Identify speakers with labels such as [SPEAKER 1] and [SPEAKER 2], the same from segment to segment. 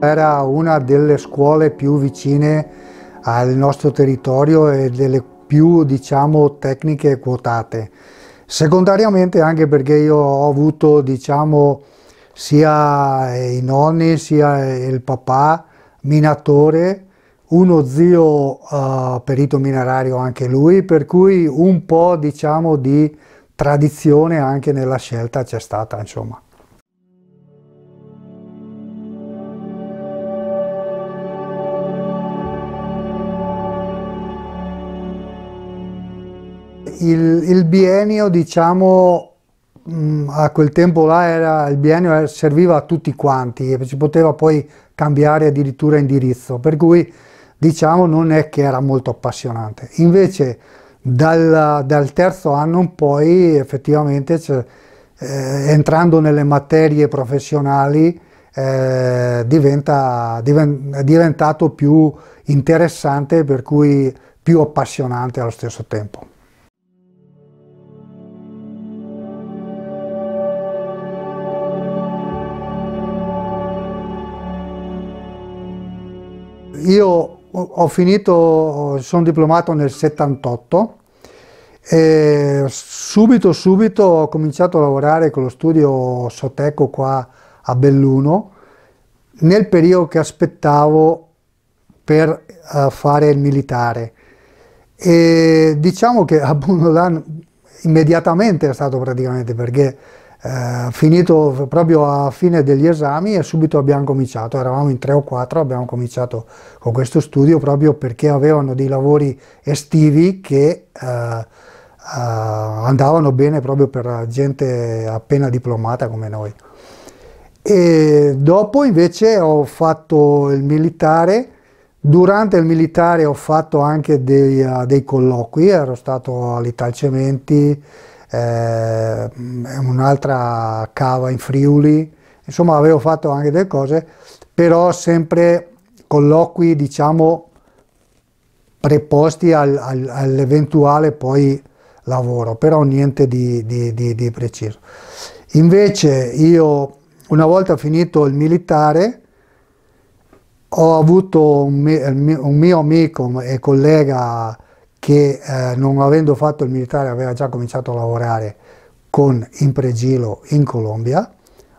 [SPEAKER 1] Era una delle scuole più vicine al nostro territorio e delle più diciamo, tecniche quotate. Secondariamente anche perché io ho avuto diciamo, sia i nonni sia il papà minatore, uno zio uh, perito minerario anche lui, per cui un po' diciamo, di tradizione anche nella scelta c'è stata insomma. il, il biennio, diciamo, mm, a quel tempo là era, il biennio serviva a tutti quanti e si poteva poi cambiare addirittura indirizzo, per cui diciamo non è che era molto appassionante. Invece dal, dal terzo anno in poi effettivamente cioè, eh, entrando nelle materie professionali eh, diventa, diven, è diventato più interessante per cui più appassionante allo stesso tempo. io ho finito, sono diplomato nel 78 e subito subito ho cominciato a lavorare con lo studio Soteco qua a Belluno nel periodo che aspettavo per eh, fare il militare e diciamo che a Bunolan immediatamente è stato praticamente perché eh, finito proprio a fine degli esami e subito abbiamo cominciato, eravamo in tre o quattro, abbiamo cominciato con questo studio proprio perché avevano dei lavori estivi che eh, eh andavano bene proprio per gente appena diplomata come noi. E dopo invece ho fatto il militare, durante il militare ho fatto anche dei, eh, dei colloqui, ero stato all'Italcementi, eh, mm, un'altra cava in Friuli, insomma avevo fatto anche delle cose, però sempre colloqui diciamo preposti al, al, all'eventuale poi lavoro, però niente di, di, di, di, preciso. Invece io una volta finito il militare ho avuto un, un mio amico e collega che eh, non avendo fatto il militare aveva già cominciato a lavorare con in pregilo in Colombia,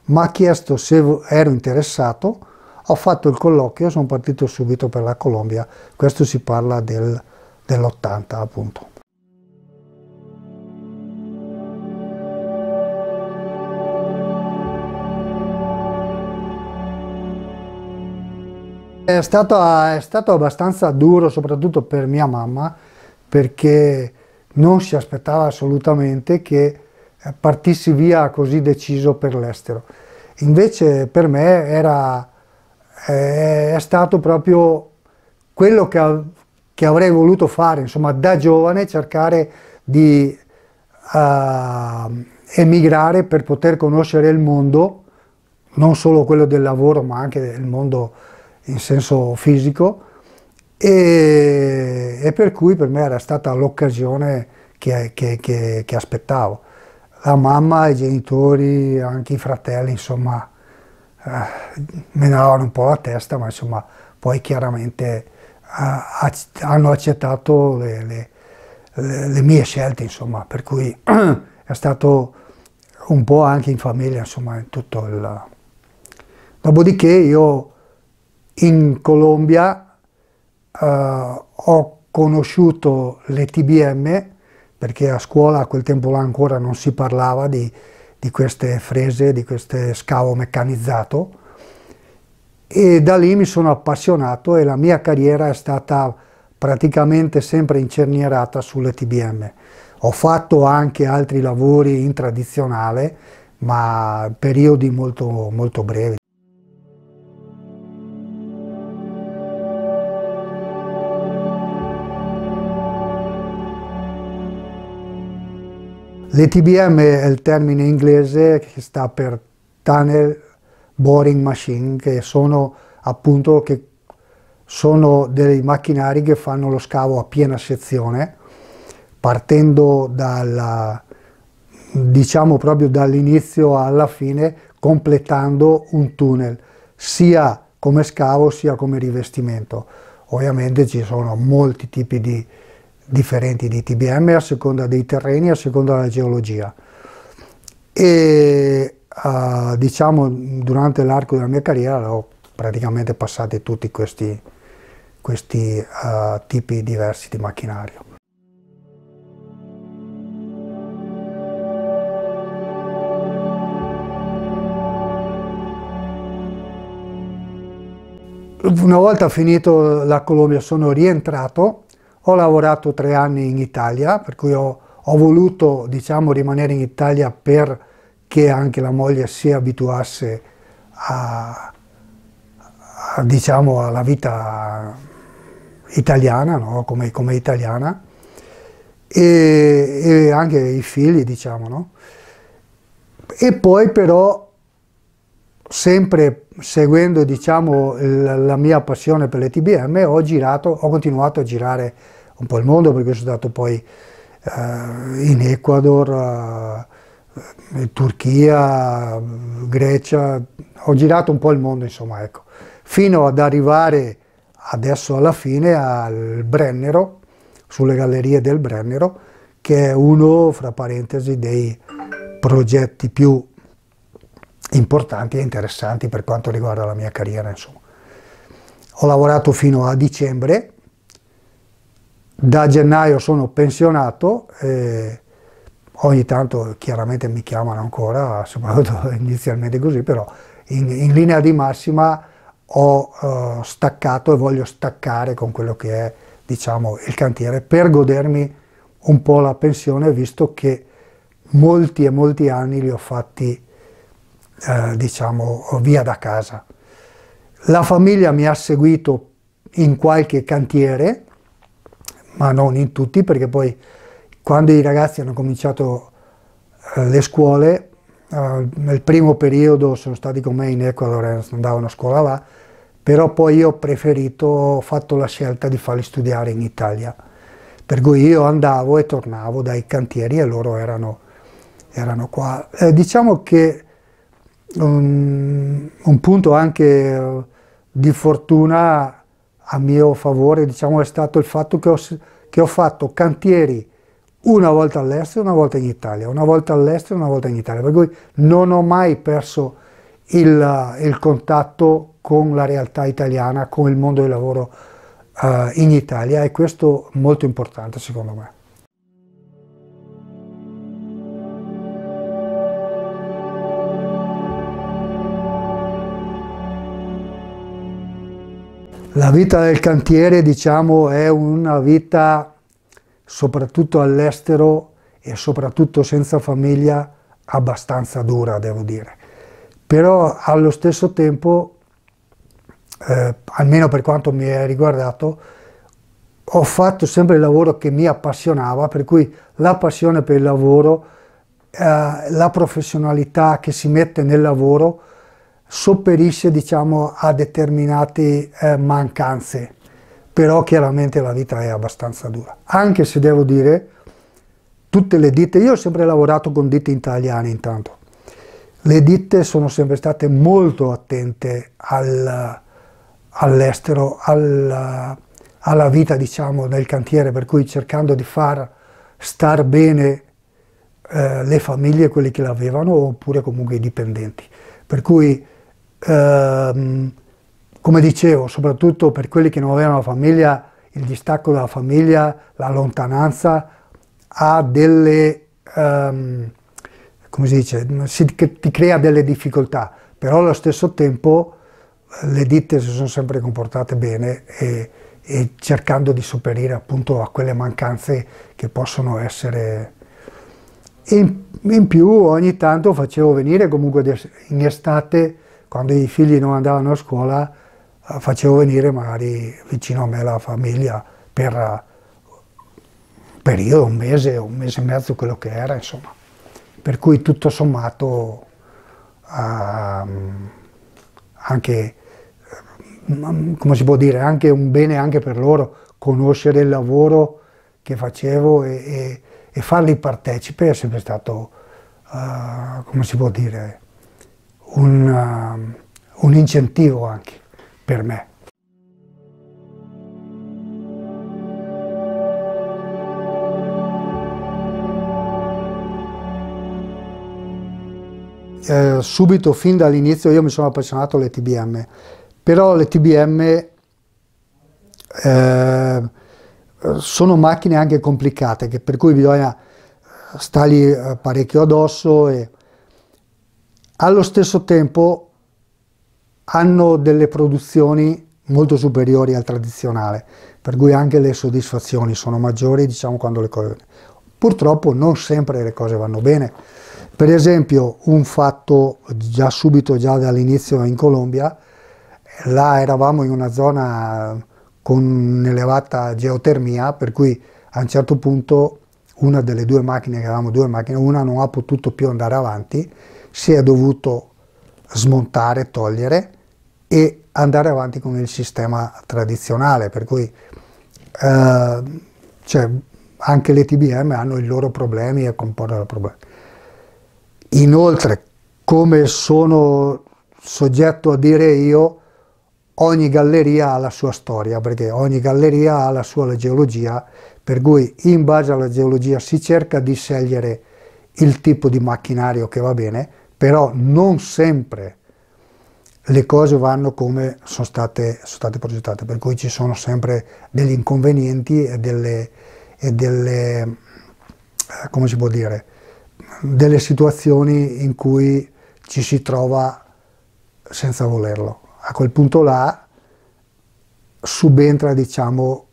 [SPEAKER 1] mi ha chiesto se ero interessato, ho fatto il colloquio, sono partito subito per la Colombia, questo si parla del, dell'80 appunto. È stato, è stato abbastanza duro soprattutto per mia mamma perché non si aspettava assolutamente che eh, partissi via così deciso per l'estero. Invece per me era, eh, è stato proprio quello che, che avrei voluto fare, insomma da giovane cercare di uh, emigrare per poter conoscere il mondo, non solo quello del lavoro ma anche il mondo in senso fisico e, e, per cui per me era stata l'occasione che, che, che, che, aspettavo. La mamma, i genitori, anche i fratelli, insomma, eh, me ne davano un po' la testa, ma insomma, poi chiaramente eh, hanno accettato le, le, le, le, mie scelte, insomma, per cui è stato un po' anche in famiglia, insomma, in tutto il... Dopodiché io in Colombia eh, ho conosciuto le TBM, perché a scuola a quel tempo là ancora non si parlava di, di queste frese, di questo scavo meccanizzato, e da lì mi sono appassionato e la mia carriera è stata praticamente sempre incernierata sulle TBM. Ho fatto anche altri lavori in tradizionale, ma periodi molto, molto brevi. L'ETBM è il termine inglese che sta per Tunnel Boring Machine, che sono appunto che sono dei macchinari che fanno lo scavo a piena sezione, partendo dalla, diciamo proprio dall'inizio alla fine, completando un tunnel, sia come scavo sia come rivestimento. Ovviamente ci sono molti tipi di differenti di TBM a seconda dei terreni, a seconda della geologia. E uh, diciamo durante l'arco della mia carriera ho praticamente passato tutti questi, questi uh, tipi diversi di macchinario. Una volta finito la Colombia sono rientrato ho lavorato tre anni in Italia, per cui ho, ho voluto diciamo, rimanere in Italia perché anche la moglie si abituasse a, a, diciamo, alla vita italiana, no? come, come, italiana, e, e, anche i figli, diciamo. No? E poi però sempre seguendo diciamo, la mia passione per le TBM ho, girato, ho continuato a girare un po' il mondo perché sono stato poi eh, in Ecuador, eh, Turchia, Grecia, ho girato un po' il mondo insomma ecco, fino ad arrivare adesso alla fine al Brennero, sulle gallerie del Brennero, che è uno fra parentesi dei progetti più importanti e interessanti per quanto riguarda la mia carriera. Insomma. Ho lavorato fino a dicembre, da gennaio sono pensionato, eh, ogni tanto chiaramente mi chiamano ancora, soprattutto inizialmente così, però in, in linea di massima ho eh, staccato e voglio staccare con quello che è diciamo, il cantiere per godermi un po' la pensione, visto che molti e molti anni li ho fatti eh, diciamo, via da casa. La famiglia mi ha seguito in qualche cantiere, ma non in tutti, perché poi quando i ragazzi hanno cominciato eh, le scuole, eh, nel primo periodo sono stati con me in Ecuador, andavano a scuola là, però poi io ho preferito, ho fatto la scelta di farli studiare in Italia. Per cui io andavo e tornavo dai cantieri e loro erano, erano qua. Eh, diciamo che un, un punto anche eh, di fortuna a mio favore diciamo, è stato il fatto che ho, che ho fatto cantieri una volta all'estero una volta in Italia, una volta all'estero e una volta in Italia, per cui non ho mai perso il, il, contatto con la realtà italiana, con il mondo del lavoro uh, in Italia e questo è molto importante secondo me. La vita del cantiere, diciamo, è una vita soprattutto all'estero e soprattutto senza famiglia abbastanza dura, devo dire. Però allo stesso tempo, eh, almeno per quanto mi è riguardato, ho fatto sempre il lavoro che mi appassionava, per cui la passione per il lavoro, eh, la professionalità che si mette nel lavoro, sopperisce diciamo, a determinate eh, mancanze, però chiaramente la vita è abbastanza dura. Anche se devo dire, tutte le ditte, io ho sempre lavorato con ditte italiane intanto, le ditte sono sempre state molto attente al, all'estero, al, alla vita diciamo nel cantiere, per cui cercando di far star bene eh, le famiglie, quelli che l'avevano, oppure comunque i dipendenti. Per cui ehm, come dicevo, soprattutto per quelli che non avevano famiglia, il distacco dalla famiglia, la lontananza, ha delle, ehm, come si dice, si, ti crea delle difficoltà, però allo stesso tempo eh, le ditte si sono sempre comportate bene e, e cercando di sopperire appunto a quelle mancanze che possono essere. in, in più ogni tanto facevo venire comunque in estate quando i figli non andavano a scuola eh, facevo venire magari vicino a me la famiglia per eh, un periodo, un mese, un mese e mezzo, quello che era, insomma. Per cui tutto sommato um, anche, ehm, come si può dire, anche un bene anche per loro conoscere il lavoro che facevo e, e, e farli partecipe è sempre stato, uh, come si può dire, un, uh, un incentivo anche per me. Eh, subito, fin dall'inizio, io mi sono appassionato alle TBM, però le TBM eh, sono macchine anche complicate, per cui bisogna stargli eh, parecchio addosso e allo stesso tempo hanno delle produzioni molto superiori al tradizionale, per cui anche le soddisfazioni sono maggiori, diciamo, quando le cose... Purtroppo non sempre le cose vanno bene. Per esempio, un fatto già subito, già dall'inizio in Colombia, là eravamo in una zona con un'elevata geotermia, per cui a un certo punto una delle due macchine, che avevamo due macchine, una non ha potuto più andare avanti, si è dovuto smontare, togliere e andare avanti con il sistema tradizionale, per cui eh, cioè, anche le TBM hanno i loro problemi e comportano problemi. Inoltre, come sono soggetto a dire io, ogni galleria ha la sua storia, perché ogni galleria ha la sua geologia, per cui in base alla geologia si cerca di scegliere il tipo di macchinario che va bene, però non sempre le cose vanno come sono state, sono state progettate, per cui ci sono sempre degli inconvenienti e delle, e delle eh, come si può dire, delle situazioni in cui ci si trova senza volerlo. A quel punto là subentra, diciamo,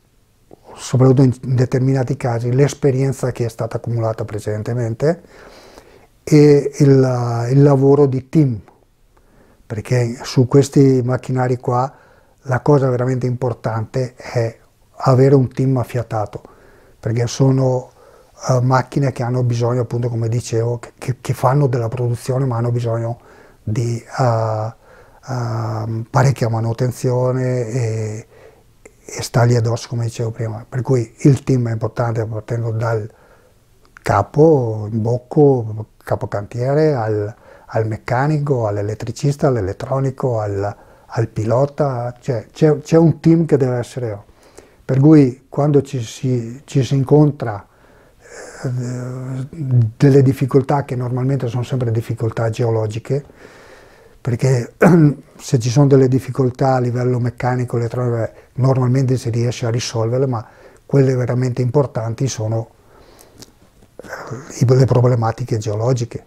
[SPEAKER 1] soprattutto in determinati casi, l'esperienza che è stata accumulata precedentemente e il, il lavoro di team, perché su questi macchinari qua la cosa veramente importante è avere un team affiatato, perché sono uh, macchine che hanno bisogno, appunto come dicevo, che, che fanno della produzione ma hanno bisogno di uh, uh, parecchia manutenzione e, e stargli addosso come dicevo prima. Per cui il team è importante partendo dal capo, in imbocco, capocantiere al, al meccanico, all'elettricista, all'elettronico, al, al pilota, cioè c'è, un team che deve essere. Per cui quando ci si, ci si incontra eh, delle difficoltà che normalmente sono sempre difficoltà geologiche, perché se ci sono delle difficoltà a livello meccanico, elettronico, normalmente si riesce a risolverle, ma quelle veramente importanti sono le problematiche geologiche.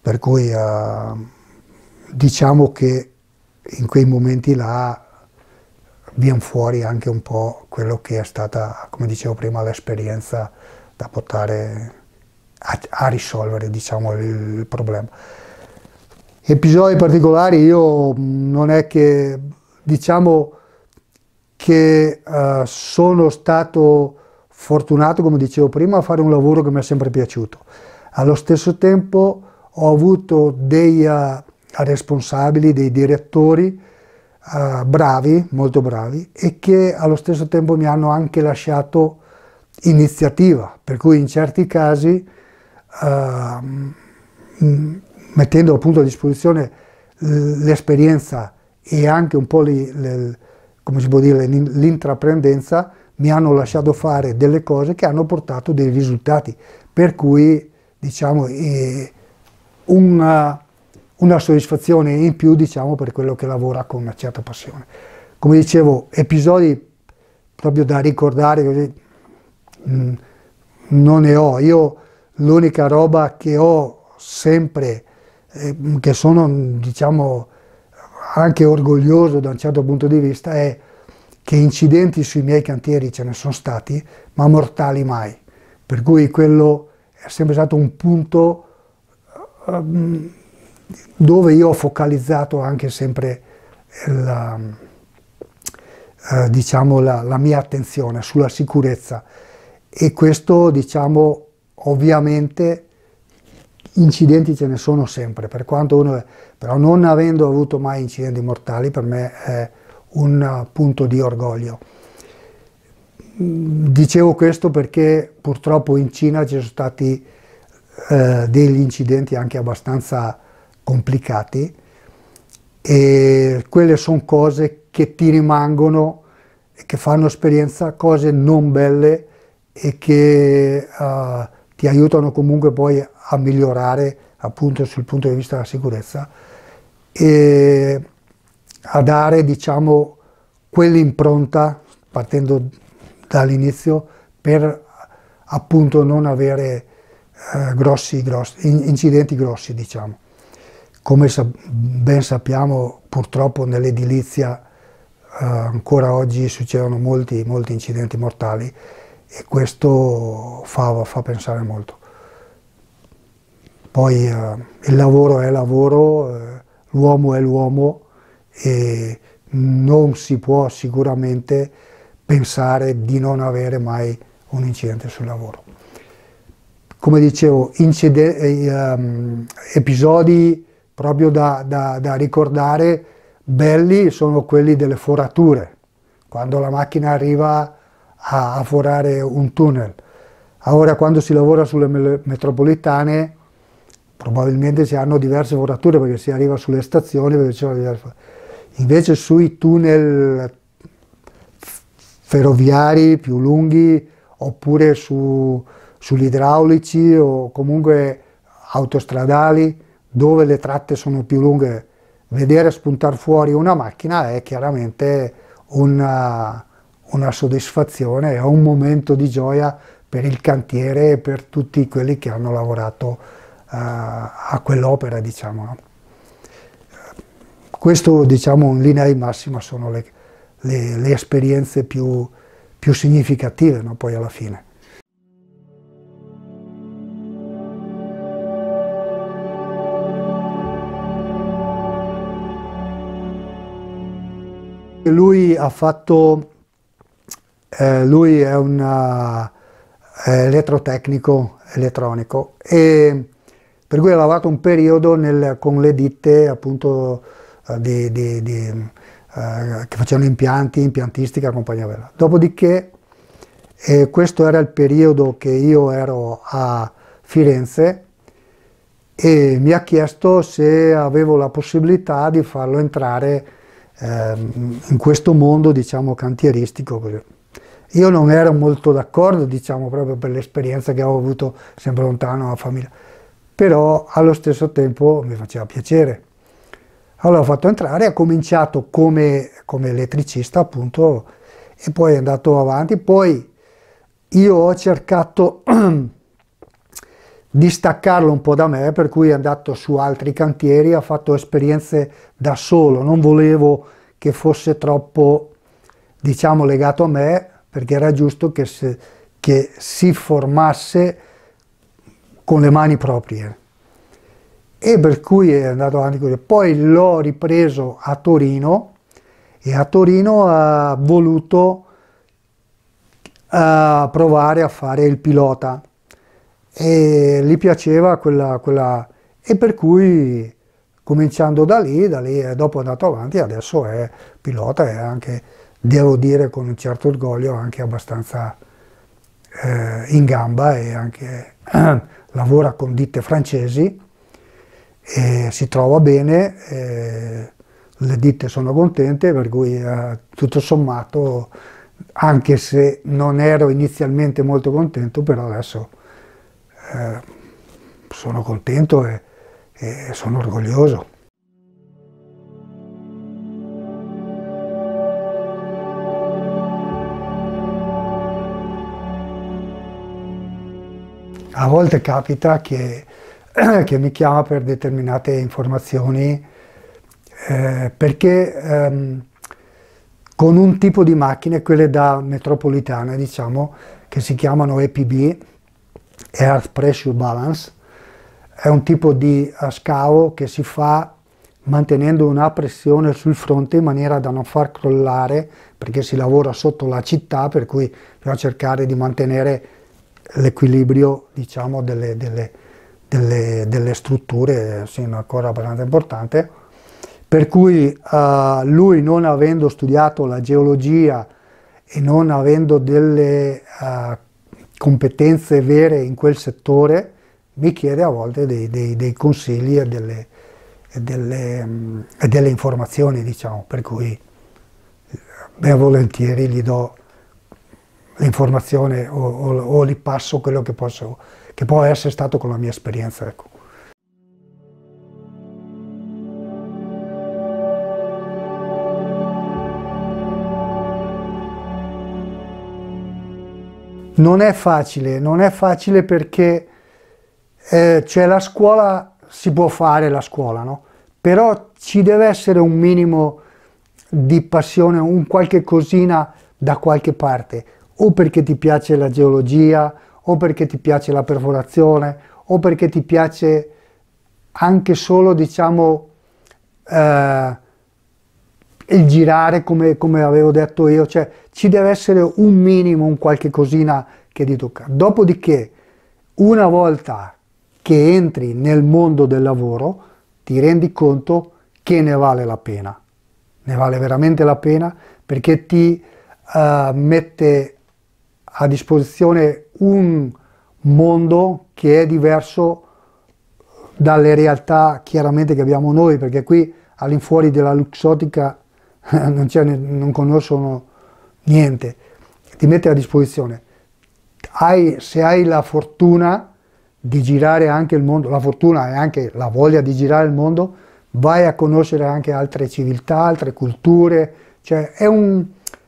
[SPEAKER 1] Per cui eh, diciamo che in quei momenti là viene fuori anche un po' quello che è stata, come dicevo prima, l'esperienza da portare a, a risolvere diciamo, il, il problema. Episodi particolari io non è che diciamo che eh, sono stato fortunato, come dicevo prima, a fare un lavoro che mi è sempre piaciuto. Allo stesso tempo ho avuto dei uh, responsabili, dei direttori uh, bravi, molto bravi, e che allo stesso tempo mi hanno anche lasciato iniziativa, per cui in certi casi, uh, mettendo appunto a disposizione l'esperienza e anche un po' l'intraprendenza, mi hanno lasciato fare delle cose che hanno portato dei risultati, per cui diciamo eh, una, una, soddisfazione in più diciamo, per quello che lavora con una certa passione. Come dicevo, episodi proprio da ricordare, così, mh, mm, non ne ho. Io l'unica roba che ho sempre, eh, che sono diciamo anche orgoglioso da un certo punto di vista, è che incidenti sui miei cantieri ce ne sono stati, ma mortali mai. Per cui quello è sempre stato un punto um, dove io ho focalizzato anche sempre la, eh, diciamo la, la mia attenzione sulla sicurezza e questo diciamo ovviamente incidenti ce ne sono sempre, per quanto uno è, però non avendo avuto mai incidenti mortali per me è un eh, punto di orgoglio. Mm, dicevo questo perché purtroppo in Cina ci sono stati eh, degli incidenti anche abbastanza complicati e quelle sono cose che ti rimangono e che fanno esperienza, cose non belle e che eh, ti aiutano comunque poi a migliorare appunto sul punto di vista della sicurezza. E a dare diciamo quell'impronta partendo dall'inizio per appunto non avere eh, grossi, grossi, incidenti grossi diciamo come sa ben sappiamo purtroppo nell'edilizia eh, ancora oggi succedono molti, molti incidenti mortali e questo fa, fa pensare molto poi eh, il lavoro è lavoro eh, l'uomo è l'uomo e non si può sicuramente pensare di non avere mai un incidente sul lavoro. Come dicevo, eh, ehm, episodi proprio da, da, da ricordare, belli sono quelli delle forature, quando la macchina arriva a, a forare un tunnel. Ora quando si lavora sulle metropolitane probabilmente si hanno diverse forature perché si arriva sulle stazioni, perché ci sono diverse forature Invece sui tunnel ferroviari più lunghi oppure su, sugli idraulici o comunque autostradali dove le tratte sono più lunghe, vedere spuntare fuori una macchina è chiaramente una, eh, una soddisfazione, è un momento di gioia per il cantiere e per tutti quelli che hanno lavorato uh, a quell'opera, diciamo. No? Questo diciamo in linea di massima sono le, le, le esperienze più, più significative no? poi alla fine. Lui ha fatto, eh, lui è un eh, elettrotecnico elettronico e per cui ha lavorato un periodo nel, con le ditte appunto di, di, di, eh, che facevano impianti, impiantistica e compagnia bella. Dopodiché, eh, questo era il periodo che io ero a Firenze e mi ha chiesto se avevo la possibilità di farlo entrare eh, in questo mondo, diciamo, cantieristico. Così. Io non ero molto d'accordo, diciamo, proprio per l'esperienza che avevo avuto sempre lontano dalla famiglia, però allo stesso tempo mi faceva piacere allora ho fatto entrare, ha cominciato come, come elettricista appunto e poi è andato avanti. Poi io ho cercato di staccarlo un po' da me, per cui è andato su altri cantieri, ha fatto esperienze da solo, non volevo che fosse troppo, diciamo, legato a me, perché era giusto che, se, che si formasse con le mani proprie e per cui è andato avanti così. Poi l'ho ripreso a Torino e a Torino ha voluto uh, provare a fare il pilota e gli piaceva quella, quella e per cui cominciando da lì, da lì è eh, dopo è andato avanti, adesso è pilota e anche, devo dire con un certo orgoglio, anche abbastanza eh, in gamba e anche eh, lavora con ditte francesi e si trova bene, le ditte sono contente, per cui eh, tutto sommato, anche se non ero inizialmente molto contento, però adesso eh, sono contento e, e sono orgoglioso. A volte capita che che mi chiama per determinate informazioni eh, perché ehm, con un tipo di macchine, quelle da metropolitana diciamo, che si chiamano EPB, Earth Pressure Balance, è un tipo di eh, scavo che si fa mantenendo una pressione sul fronte in maniera da non far crollare perché si lavora sotto la città per cui bisogna cercare di mantenere l'equilibrio diciamo delle, delle delle, delle strutture, sì, una cosa abbastanza importante, per cui eh, lui non avendo studiato la geologia e non avendo delle eh, competenze vere in quel settore, mi chiede a volte dei, dei, dei consigli e delle, e, delle, mh, mm, e delle, informazioni, diciamo, per cui ben volentieri gli do l'informazione o, o, o gli passo quello che posso che può essere stato con la mia esperienza. Ecco. Non è facile, non è facile perché eh, cioè la scuola si può fare la scuola, no? però ci deve essere un minimo di passione, un qualche cosina da qualche parte, o perché ti piace la geologia, o perché ti piace la perforazione o perché ti piace anche solo diciamo eh, il girare come, come avevo detto io, cioè ci deve essere un minimo, un qualche cosina che ti tocca. Dopodiché una volta che entri nel mondo del lavoro ti rendi conto che ne vale la pena, ne vale veramente la pena perché ti uh, mette a disposizione un mondo che è diverso dalle realtà chiaramente che abbiamo noi, perché qui all'infuori della luxotica non, non conoscono niente, ti mette a disposizione. Hai, se hai la fortuna di girare anche il mondo, la fortuna e anche la voglia di girare il mondo, vai a conoscere anche altre civiltà, altre culture, cioè è, un,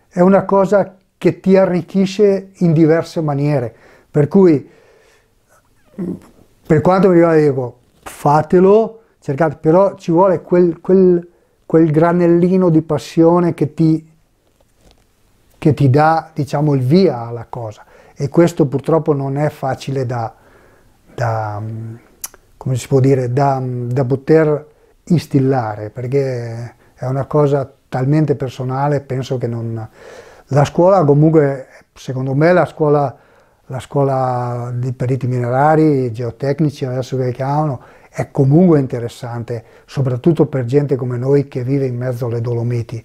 [SPEAKER 1] è una cosa che che ti arricchisce in diverse maniere. Per cui, per quanto mi riguarda, dico, fatelo, cercate, però ci vuole quel, quel, quel granellino di passione che ti, che ti dà, diciamo, il via alla cosa. E questo purtroppo non è facile da, da come si può dire, da, da poter instillare, perché è una cosa talmente personale, penso che non la scuola comunque, secondo me, la scuola, la scuola di periti minerari, geotecnici, adesso che chiamano, è comunque interessante, soprattutto per gente come noi che vive in mezzo alle Dolomiti.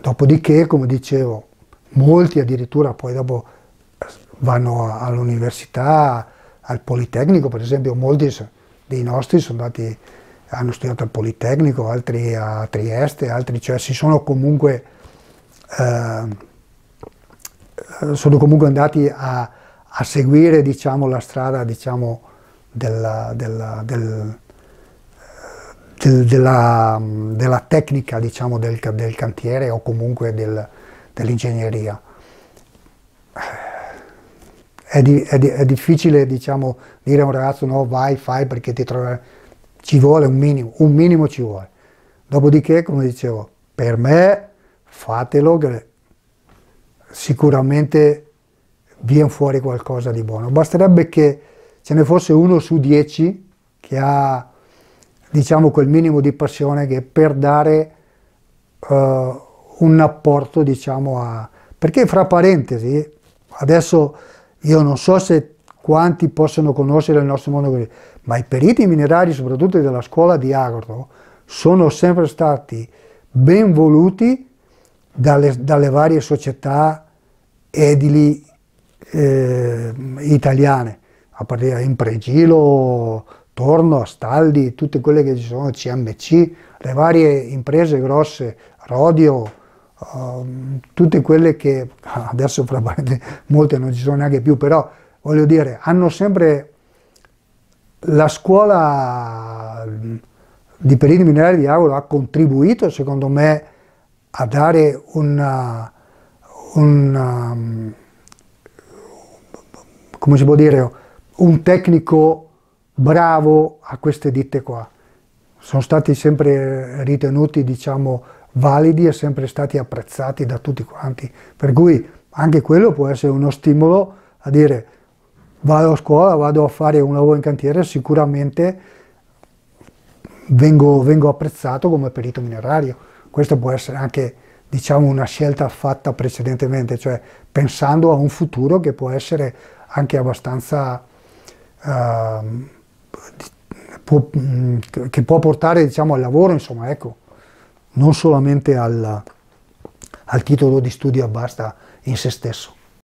[SPEAKER 1] Dopodiché, come dicevo, molti addirittura poi dopo vanno all'università, al Politecnico, per esempio molti dei nostri sono andati, hanno studiato al Politecnico, altri a Trieste, altri cioè si sono comunque eh, eh, sono comunque andati a, a seguire diciamo, la strada diciamo, della, della, del, del, della, della, tecnica diciamo, del, del, cantiere o comunque del, dell'ingegneria. È, di, è, di, è, difficile diciamo, dire a un ragazzo no vai, fai perché ti troverai, ci vuole un minimo, un minimo ci vuole. Dopodiché, come dicevo, per me fatelo che sicuramente viene fuori qualcosa di buono. Basterebbe che ce ne fosse uno su dieci che ha, diciamo, quel minimo di passione che per dare uh, un apporto, diciamo, a... Perché fra parentesi, adesso io non so se quanti possono conoscere il nostro mondo così, ma i periti minerari, soprattutto della scuola di Agro, sono sempre stati ben voluti dalle, dalle varie società edili eh, italiane, a partire da Impregilo, Torno, Staldi, tutte quelle che ci sono, CMC, le varie imprese grosse, Rodio, uh, tutte quelle che adesso fra parte, molte non ci sono neanche più, però voglio dire, hanno sempre la scuola di periti minerali di Agolo ha contribuito, secondo me, a dare una, un, um, come si può dire, un tecnico bravo a queste ditte qua. Sono stati sempre ritenuti, diciamo, validi e sempre stati apprezzati da tutti quanti. Per cui anche quello può essere uno stimolo a dire vado a scuola, vado a fare un lavoro in cantiere, sicuramente vengo, vengo apprezzato come perito minerario. Questo può essere anche diciamo, una scelta fatta precedentemente, cioè pensando a un futuro che può essere anche abbastanza... Uh, può, che può portare diciamo, al lavoro, insomma, ecco, non solamente al, al titolo di studio basta in se stesso.